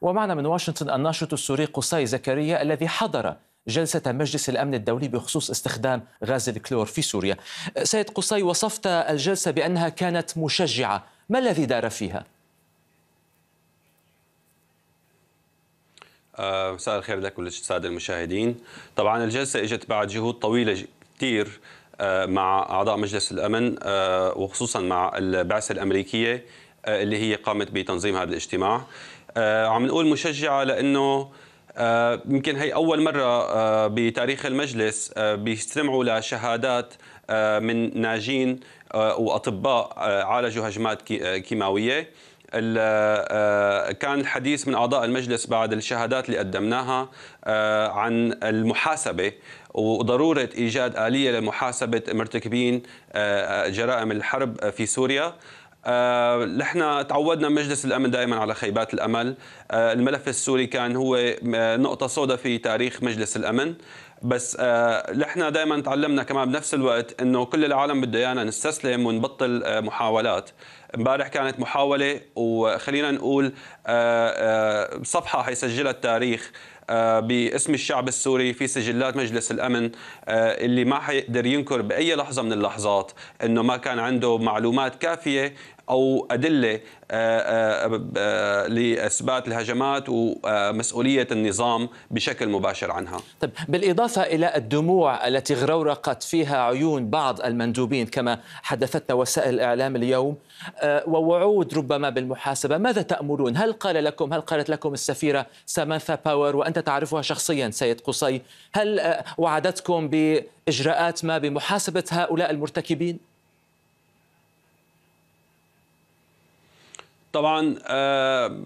ومعنا من واشنطن الناشط السوري قصي زكريا الذي حضر جلسة مجلس الأمن الدولي بخصوص استخدام غاز الكلور في سوريا سيد قصي وصفت الجلسة بأنها كانت مشجعة ما الذي دار فيها؟ آه، مساء الخير لك وللسادة المشاهدين طبعا الجلسة اجت بعد جهود طويلة كثير آه، مع أعضاء مجلس الأمن آه، وخصوصا مع البعثة الأمريكية اللي هي قامت بتنظيم هذا الاجتماع آه، عم نقول مشجعه لانه آه، يمكن هي اول مره آه، بتاريخ المجلس بيستمعوا لشهادات من ناجين واطباء عالجوا هجمات كيماويه كان الحديث من اعضاء المجلس بعد الشهادات اللي قدمناها عن المحاسبه وضروره ايجاد اليه لمحاسبه مرتكبين جرائم الحرب في سوريا آه، نحن تعودنا مجلس الامن دائما على خيبات الامل آه، الملف السوري كان هو آه، نقطه سوداء في تاريخ مجلس الامن بس نحن دائما تعلمنا كمان بنفس الوقت انه كل العالم بده ايانا نستسلم ونبطل محاولات امبارح كانت محاوله وخلينا نقول صفحه حيسجلها التاريخ باسم الشعب السوري في سجلات مجلس الامن اللي ما حيقدر ينكر باي لحظه من اللحظات انه ما كان عنده معلومات كافيه او ادله آه، آه، آه، لاثبات الهجمات ومسؤوليه النظام بشكل مباشر عنها. طيب بالاضافه الى الدموع التي غرورقت فيها عيون بعض المندوبين كما حدثتنا وسائل الاعلام اليوم ووعود ربما بالمحاسبه، ماذا تامرون؟ هل قال لكم هل قالت لكم السفيره سامانثا باور وانت تعرفها شخصيا سيد قصي، هل وعدتكم باجراءات ما بمحاسبه هؤلاء المرتكبين؟ طبعا آه،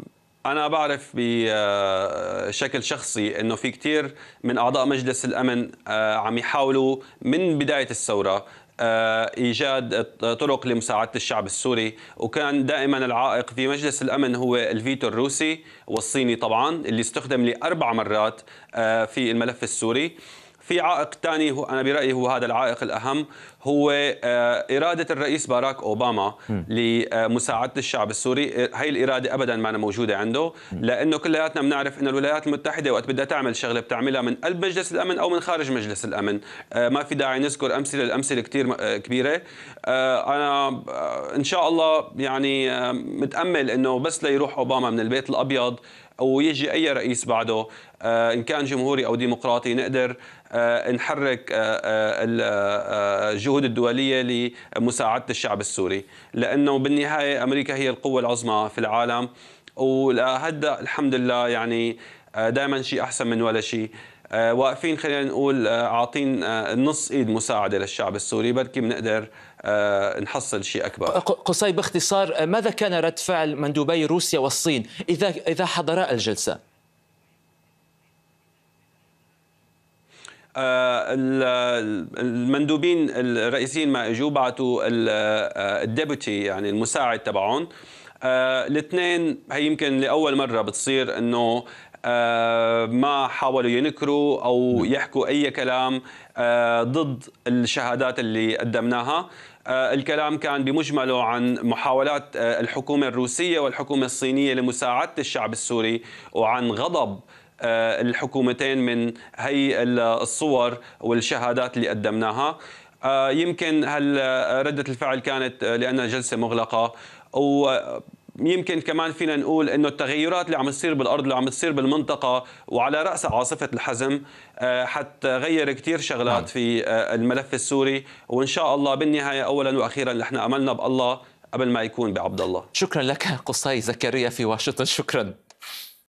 انا بعرف بشكل آه، شخصي انه في كثير من اعضاء مجلس الامن آه، عم يحاولوا من بدايه الثوره ايجاد طرق لمساعده الشعب السوري وكان دائما العائق في مجلس الامن هو الفيتو الروسي والصيني طبعا اللي استخدم لاربع مرات في الملف السوري في عائق ثاني هو انا برايي هو هذا العائق الاهم هو آه، اراده الرئيس باراك اوباما لمساعده الشعب السوري هي آه، الاراده ابدا ما أنا موجوده عنده لانه كلياتنا بنعرف انه الولايات المتحده وقت بدها تعمل شغله بتعملها من قلب مجلس الامن او من خارج مجلس الامن آه، ما في داعي نذكر امثله الامثله كثير كبيره انا ان شاء الله يعني متامل انه بس ليروح اوباما من البيت الابيض او يجي اي رئيس بعده آه، ان كان جمهوري او ديمقراطي نقدر آه، نحرك آه، الجهود الدوليه لمساعده الشعب السوري لانه بالنهايه امريكا هي القوه العظمى في العالم ولهدا الحمد لله يعني دائما شيء احسن من ولا شيء آه، واقفين خلينا نقول آه، عاطين آه، نص ايد مساعده للشعب السوري بركي بنقدر نحصل شيء اكبر قصي باختصار ماذا كان رد فعل مندوبي روسيا والصين اذا اذا حضرا الجلسه المندوبين الرئيسيين ما اجوا بعثوا الديبوتي يعني المساعد تبعهم الاثنين هي يمكن لاول مره بتصير انه آه، ما حاولوا ينكروا او نعم. يحكوا اي كلام آه، ضد الشهادات اللي قدمناها آه، الكلام كان بمجمله عن محاولات الحكومه الروسيه والحكومه الصينيه لمساعده الشعب السوري وعن غضب الحكومتين من هي الصور والشهادات اللي قدمناها يمكن هل رده الفعل كانت لانها جلسه مغلقه و يمكن كمان فينا نقول انه التغيرات اللي عم تصير بالارض اللي عم تصير بالمنطقه وعلى راس عاصفه الحزم آه، حتغير كثير شغلات نعم. في آه، الملف السوري وان شاء الله بالنهايه اولا واخيرا نحن املنا بالله قبل ما يكون بعبد الله شكرا لك قصي زكريا في واشنطن شكرا